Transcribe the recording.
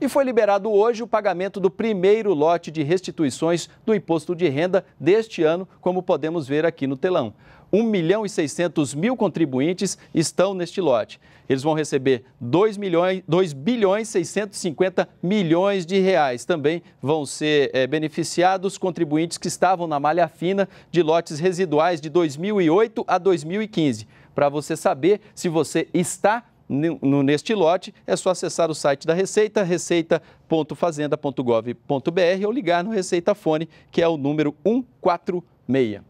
E foi liberado hoje o pagamento do primeiro lote de restituições do imposto de renda deste ano, como podemos ver aqui no telão. 1 milhão e 600 mil contribuintes estão neste lote. Eles vão receber 2, milhões, 2 bilhões 650 milhões de reais. Também vão ser é, beneficiados contribuintes que estavam na malha fina de lotes residuais de 2008 a 2015. Para você saber se você está neste lote, é só acessar o site da Receita, receita.fazenda.gov.br ou ligar no Receita Fone, que é o número 146.